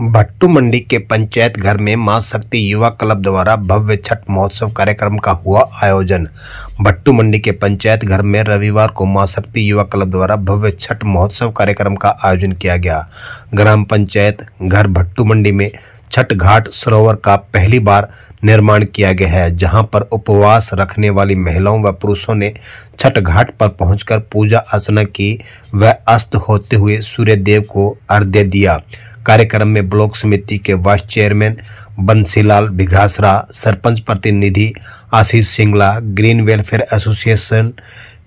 भट्टू मंडी के पंचायत घर में मां शक्ति युवा क्लब द्वारा भव्य छठ महोत्सव कार्यक्रम का हुआ आयोजन भट्टू मंडी के पंचायत घर में रविवार को मां शक्ति युवा क्लब द्वारा भव्य छठ महोत्सव कार्यक्रम का आयोजन किया गया ग्राम पंचायत घर भट्टू मंडी में छठ घाट सरोवर का पहली बार निर्माण किया गया है जहां पर उपवास रखने वाली महिलाओं व पुरुषों ने छठ घाट पर पहुंचकर पूजा अर्चना की व अस्त होते हुए सूर्य देव को अर्घ्य दिया कार्यक्रम में ब्लॉक समिति के वाइस चेयरमैन बंसीलाल भिघासरा सरपंच प्रतिनिधि Ashish Singla green welfare association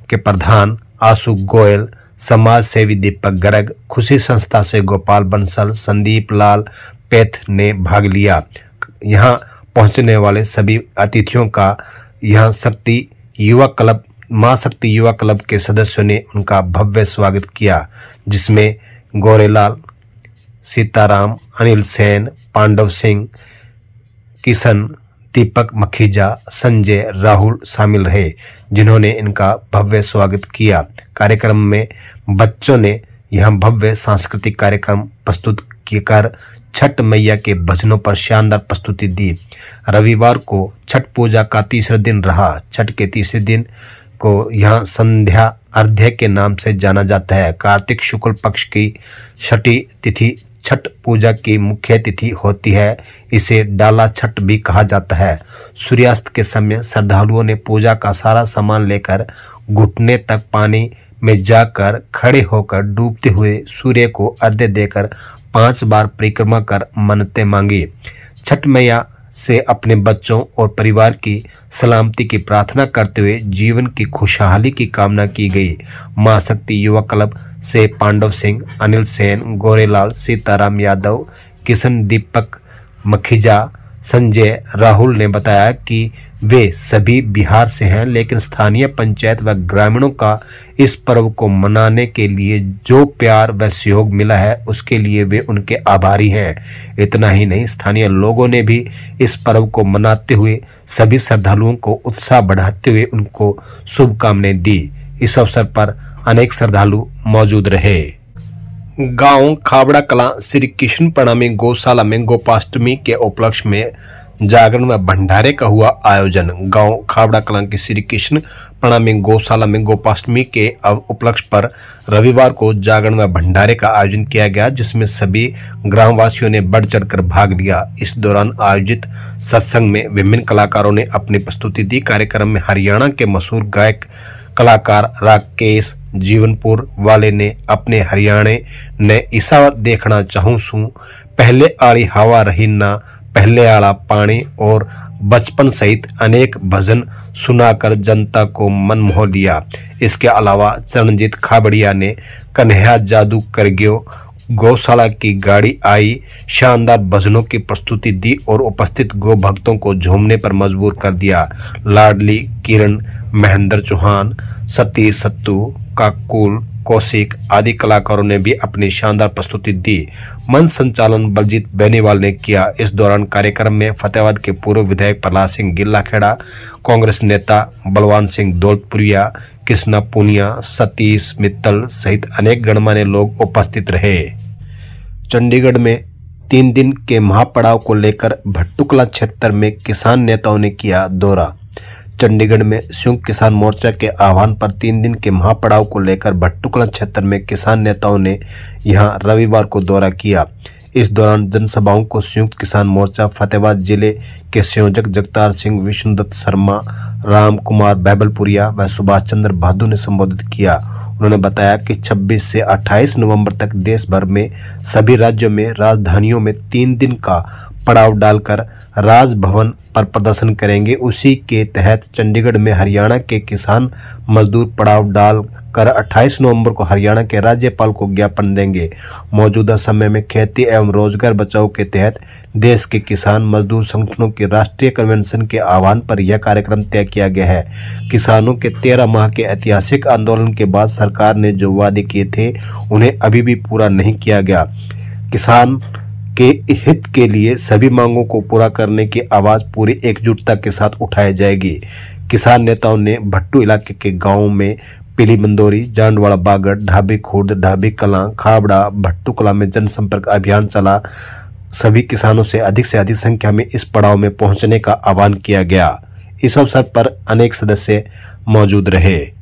के प्रधान आशु गोयल समाज सेवी दीपक गर्ग खुशी संस्था से गोपाल बंसल संदीप लाल पैथ ने भाग लिया यहाँ पहुँचने वाले सभी अतिथियों का यहाँ शक्ति युवा क्लब माँ शक्ति युवा क्लब के सदस्यों ने उनका भव्य स्वागत किया जिसमें गौरेलाल सीताराम अनिल सेन पांडव सिंह किशन दीपक मखीजा संजय राहुल शामिल रहे जिन्होंने इनका भव्य स्वागत किया कार्यक्रम में बच्चों ने यह भव्य सांस्कृतिक कार्यक्रम प्रस्तुत कर छठ मैया के भजनों पर शानदार प्रस्तुति दी रविवार को छठ पूजा का तीसरा दिन रहा छठ के तीसरे दिन को यहाँ संध्या अर्ध्य के नाम से जाना जाता है कार्तिक शुक्ल पक्ष की छठी तिथि छठ पूजा की मुख्य तिथि होती है इसे डाला छठ भी कहा जाता है सूर्यास्त के समय श्रद्धालुओं ने पूजा का सारा सामान लेकर घुटने तक पानी में जाकर खड़े होकर डूबते हुए सूर्य को अर्ध्य देकर पांच बार परिक्रमा कर मन्नतें मांगी छठ मैया से अपने बच्चों और परिवार की सलामती की प्रार्थना करते हुए जीवन की खुशहाली की कामना की गई महाशक्ति शक्ति युवा क्लब से पांडव सिंह अनिल सेन गोरेलाल सीताराम यादव किशन दीपक मखीजा संजय राहुल ने बताया कि वे सभी बिहार से हैं लेकिन स्थानीय पंचायत व ग्रामीणों का इस पर्व को मनाने के लिए जो प्यार व सहयोग मिला है उसके लिए वे उनके आभारी हैं इतना ही नहीं स्थानीय लोगों ने भी इस पर्व को मनाते हुए सभी श्रद्धालुओं को उत्साह बढ़ाते हुए उनको शुभकामनाएं दी इस अवसर पर अनेक श्रद्धालु मौजूद रहे गांव खाबड़ा कला श्री कृष्ण प्रणामी गौशाला में गोपाष्टमी के उपलक्ष्य में जागरण व भंडारे का हुआ आयोजन गांव खाबड़ा कला के श्री कृष्ण प्रणामी गौशाला में गोपाष्टमी के उपलक्ष्य पर रविवार को जागरण व भंडारे का आयोजन किया गया जिसमें सभी ग्रामवासियों ने बढ़ चढ़कर भाग लिया इस दौरान आयोजित सत्संग में विभिन्न कलाकारों ने अपनी प्रस्तुति दी कार्यक्रम में हरियाणा के मशहूर गायक कलाकार राकेश वाले ने अपने હરિયાણે ने ઈસાવત देखना चाहूँ पहले आड़ी हवा ना पहले आला पानी और बचपन सहित अनेक भजन सुनाकर जनता को मन मोह लिया इसके अलावा चरणजीत खाबड़िया ने कन्हैया जादू करगो गौशाला की गाड़ी आई शानदार भजनों की प्रस्तुति दी और उपस्थित गौ भक्तों को झूमने पर मजबूर कर दिया लाडली किरण महेंद्र चौहान सतीश सत्तू काकुल कौशिक आदि कलाकारों ने भी अपनी शानदार प्रस्तुति दी मंच संचालन बलजीत बेनीवाल ने किया इस दौरान कार्यक्रम में फतेहाबाद के पूर्व विधायक प्रहलाद सिंह गिल्लाखेड़ा कांग्रेस नेता बलवान सिंह दौलतपुरिया कृष्णा पुनिया सतीश मित्तल सहित अनेक गणमान्य लोग उपस्थित रहे चंडीगढ़ में तीन दिन के महापड़ाव को लेकर भट्टुकला क्षेत्र में किसान नेताओं ने किया दौरा चंडीगढ़ में संयुक्त किसान मोर्चा के आह्वान पर तीन दिन के महापड़ाव को लेकर भट्टुकला क्षेत्र में किसान नेताओं ने यहां रविवार को दौरा किया इस दौरान जनसभाओं को संयुक्त किसान मोर्चा फतेहाबाद जिले के संयोजक जगतार सिंह विष्णुदत्त शर्मा राम कुमार बैबलपुरिया व सुभाष चंद्र बहादुर ने संबोधित किया उन्होंने बताया कि 26 से 28 नवंबर तक देश भर में सभी राज्यों में राजधानियों में तीन दिन का पड़ाव डालकर राजभवन पर प्रदर्शन करेंगे उसी के तहत चंडीगढ़ में हरियाणा के किसान मजदूर पड़ाव डाल कर 28 नवंबर को हरियाणा के राज्यपाल को ज्ञापन देंगे मौजूदा समय में खेती एवं रोजगार बचाव के तहत देश के किसान मजदूर संगठनों के राष्ट्रीय कन्वेंशन के आह्वान पर यह कार्यक्रम तय किया गया है किसानों के तेरह माह के ऐतिहासिक आंदोलन के बाद सरकार ने जो वादे किए थे उन्हें अभी भी पूरा नहीं किया गया किसान के हित के लिए सभी मांगों को पूरा करने की आवाज़ पूरी एकजुटता के साथ उठाई जाएगी किसान नेताओं ने भट्टू इलाके के गांवों में पीली मंदोरी जांडवाड़ा बागड़ ढाबी खुर्द ढाबी कला खाबड़ा भट्टू कला में जनसंपर्क अभियान चला सभी किसानों से अधिक से अधिक संख्या में इस पड़ाव में पहुंचने का आह्वान किया गया इस अवसर पर अनेक सदस्य मौजूद रहे